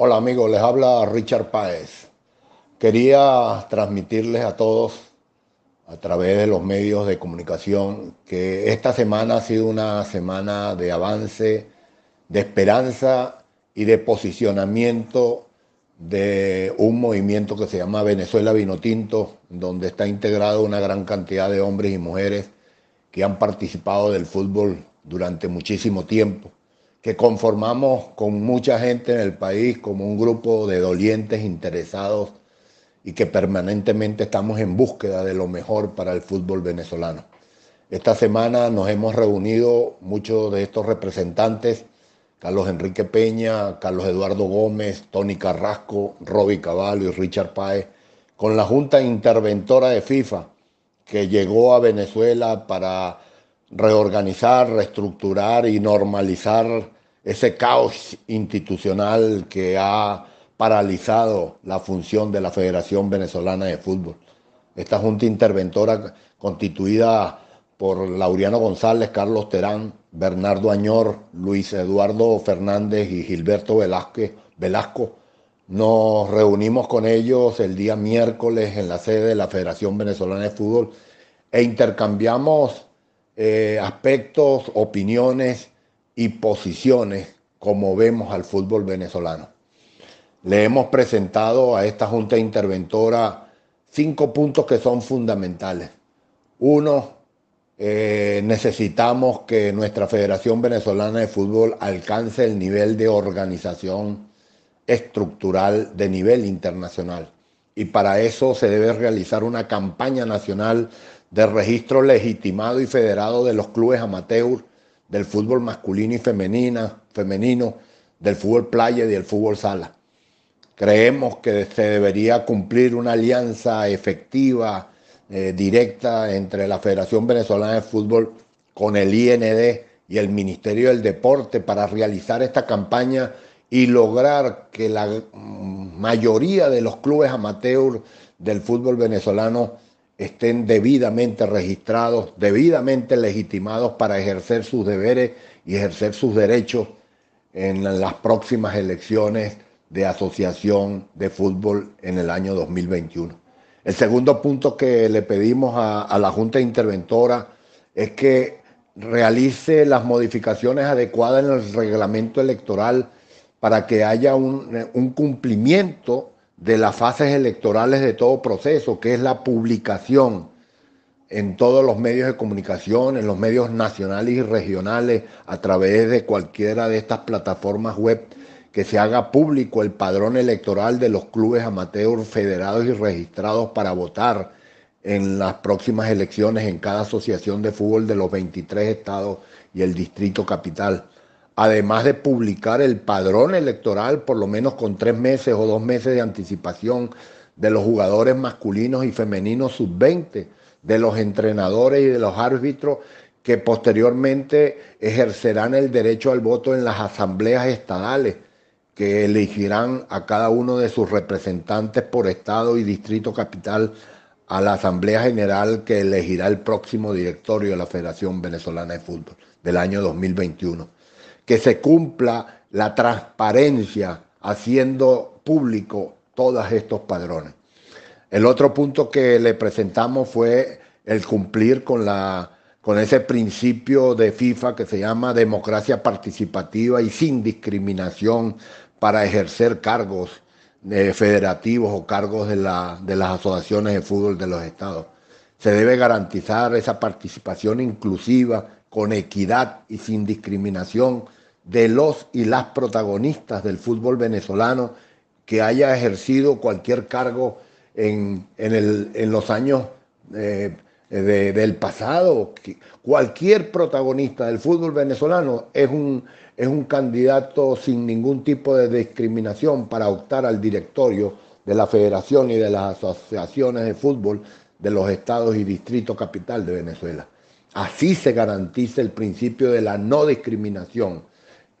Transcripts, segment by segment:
Hola amigos, les habla Richard Páez. Quería transmitirles a todos a través de los medios de comunicación que esta semana ha sido una semana de avance, de esperanza y de posicionamiento de un movimiento que se llama Venezuela Vinotinto, donde está integrado una gran cantidad de hombres y mujeres que han participado del fútbol durante muchísimo tiempo que conformamos con mucha gente en el país como un grupo de dolientes interesados y que permanentemente estamos en búsqueda de lo mejor para el fútbol venezolano. Esta semana nos hemos reunido muchos de estos representantes, Carlos Enrique Peña, Carlos Eduardo Gómez, Tony Carrasco, Roby Cavallo y Richard Paez, con la Junta Interventora de FIFA, que llegó a Venezuela para reorganizar, reestructurar y normalizar ese caos institucional que ha paralizado la función de la Federación Venezolana de Fútbol. Esta junta interventora constituida por Lauriano González, Carlos Terán, Bernardo Añor, Luis Eduardo Fernández y Gilberto Velázquez, Velasco. Nos reunimos con ellos el día miércoles en la sede de la Federación Venezolana de Fútbol e intercambiamos eh, aspectos, opiniones y posiciones como vemos al fútbol venezolano. Le hemos presentado a esta Junta Interventora cinco puntos que son fundamentales. Uno, eh, necesitamos que nuestra Federación Venezolana de Fútbol alcance el nivel de organización estructural de nivel internacional. Y para eso se debe realizar una campaña nacional de registro legitimado y federado de los clubes amateur del fútbol masculino y femenina, femenino, del fútbol playa y del fútbol sala. Creemos que se debería cumplir una alianza efectiva, eh, directa entre la Federación Venezolana de Fútbol con el IND y el Ministerio del Deporte para realizar esta campaña y lograr que la mm, mayoría de los clubes amateur del fútbol venezolano estén debidamente registrados, debidamente legitimados para ejercer sus deberes y ejercer sus derechos en las próximas elecciones de asociación de fútbol en el año 2021. El segundo punto que le pedimos a, la Junta Interventora es que realice las modificaciones adecuadas en el reglamento electoral para que haya un, un cumplimiento de las fases electorales de todo proceso, que es la publicación en todos los medios de comunicación, en los medios nacionales y regionales, a través de cualquiera de estas plataformas web, que se haga público el padrón electoral de los clubes amateur federados y registrados para votar en las próximas elecciones en cada asociación de fútbol de los 23 estados y el distrito capital además de publicar el padrón electoral por lo menos con tres meses o dos meses de anticipación de los jugadores masculinos y femeninos sub-20, de los entrenadores y de los árbitros que posteriormente ejercerán el derecho al voto en las asambleas estadales que elegirán a cada uno de sus representantes por estado y distrito capital a la Asamblea General que elegirá el próximo directorio de la Federación Venezolana de Fútbol del año 2021 que se cumpla la transparencia haciendo público todos estos padrones. El otro punto que le presentamos fue el cumplir con, la, con ese principio de FIFA que se llama democracia participativa y sin discriminación para ejercer cargos eh, federativos o cargos de, de las asociaciones de fútbol de los estados. Se debe garantizar esa participación inclusiva con equidad y sin discriminación de los y las protagonistas del fútbol venezolano que haya ejercido cualquier cargo en, los años eh, de, del pasado. Cualquier protagonista del fútbol venezolano es un, es un candidato sin ningún tipo de discriminación para optar al directorio de la federación y de las asociaciones de fútbol de los estados y distrito capital de Venezuela. Así se garantiza el principio de la no discriminación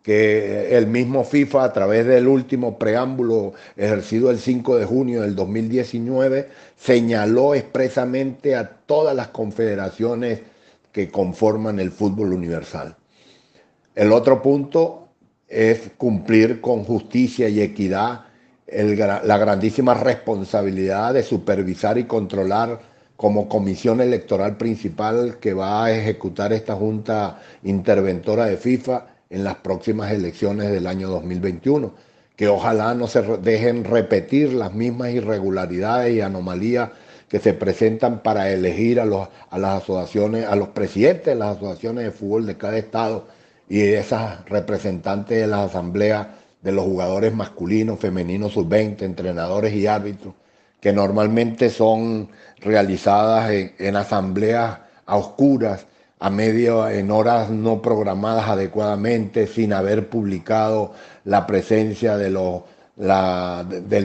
que el mismo FIFA a través del último preámbulo ejercido el 5 de junio del 2019 señaló expresamente a todas las confederaciones que conforman el fútbol universal. El otro punto es cumplir con justicia y equidad la grandísima responsabilidad de supervisar y controlar como comisión electoral principal que va a ejecutar esta junta interventora de FIFA en las próximas elecciones del año 2021, que ojalá no se dejen repetir las mismas irregularidades y anomalías que se presentan para elegir a, los, las asociaciones, a los presidentes de las asociaciones de fútbol de cada estado y esas representantes de las asambleas de los jugadores masculinos, femeninos, sub-20, entrenadores y árbitros, que normalmente son realizadas en, en asambleas a oscuras a medio en horas no programadas adecuadamente, sin haber publicado la presencia del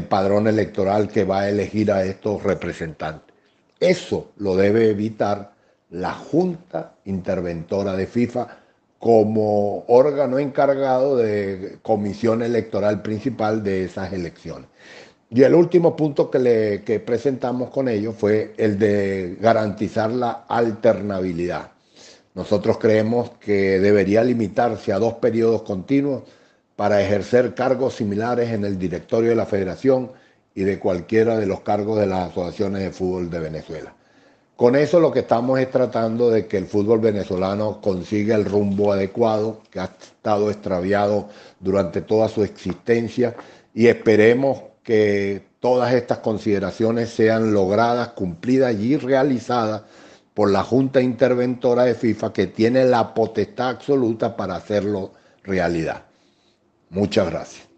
padrón electoral que va a elegir a estos representantes. Eso lo debe evitar la Junta Interventora de FIFA como órgano encargado de comisión electoral principal de esas elecciones. Y el último punto que, le, que presentamos con ellos fue el de garantizar la alternabilidad nosotros creemos que debería limitarse a dos periodos continuos para ejercer cargos similares en el directorio de la federación y de cualquiera de los cargos de las asociaciones de fútbol de Venezuela. Con eso lo que estamos es tratando de que el fútbol venezolano consiga el rumbo adecuado que ha estado extraviado durante toda su existencia y esperemos que todas estas consideraciones sean logradas, cumplidas y realizadas por la Junta Interventora de FIFA que tiene la potestad absoluta para hacerlo realidad. Muchas gracias.